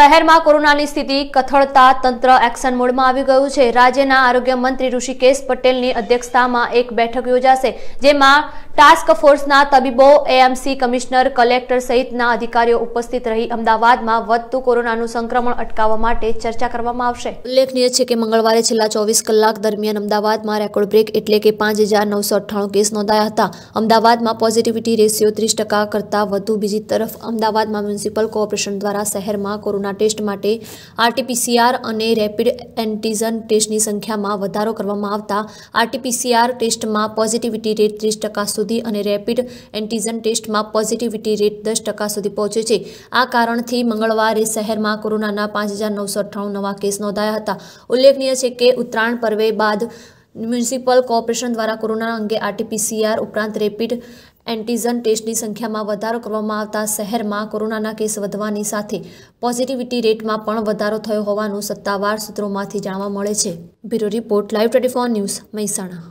શહેરમાં કોરોનાની સ્થિતિ કથળતા તંત્ર એક્શન મોડમાં આવી ગયું છે રાજ્યના આરોગ્ય મંત્રી ઋષિકેશ પટેલની અધ્યક્ષતામાં એક બેઠક યોજાશે જેમાં ટાસ્ક ફોર્સના તબીબો એએમસી કમિશનર કલેક્ટર સહિતના અધિકારીઓ ઉપસ્થિત રહી અમદાવાદમાં વધતું કોરોનાનું સંક્રમણ અટકાવવા માટે ચર્ચા કરવામાં આવશે ઉલ્લેખનીય છે કે મંગળવારે છેલ્લા ચોવીસ કલાક દરમિયાન અમદાવાદમાં રેકોર્ડ બ્રેક એટલે કે પાંચ હજાર નવસો અઠ્ઠાણું કેસ નોંધાયા હતા અમદાવાદમાં પોઝિટિવિટી રેશિયો ત્રીસ ટકા કરતાં વધુ બીજી તરફ અમદાવાદમાં મ્યુનિસિપલ કોર્પોરેશન દ્વારા શહેરમાં કોરોના નમૂના ટેસ્ટ માટે આરટીપીસીઆર અને રેપિડ એન્ટીજન ટેસ્ટની સંખ્યામાં વધારો કરવામાં આવતા આરટીપીસીઆર ટેસ્ટમાં પોઝિટિવિટી રેટ ત્રીસ ટકા સુધી અને રેપિડ એન્ટીજન ટેસ્ટમાં પોઝિટિવિટી રેટ દસ ટકા સુધી પહોંચે છે આ કારણથી મંગળવારે શહેરમાં કોરોનાના પાંચ હજાર નવસો અઠ્ઠાણું નવા કેસ નોંધાયા હતા ઉલ્લેખનીય છે કે ઉત્તરાયણ પર્વે બાદ મ્યુનિસિપલ કોર્પોરેશન દ્વારા કોરોના અંગે આરટીપીસીઆર ઉપરાંત રેપિડ એન્ટીજન ટેસ્ટની સંખ્યામાં વધારો કરવામાં આવતા શહેરમાં કોરોનાના કેસ વધવાની સાથે પોઝિટિવિટી રેટમાં પણ વધારો થયો હોવાનું સત્તાવાર સૂત્રોમાંથી જાણવા મળે છે bureau report live twenty news Mehsana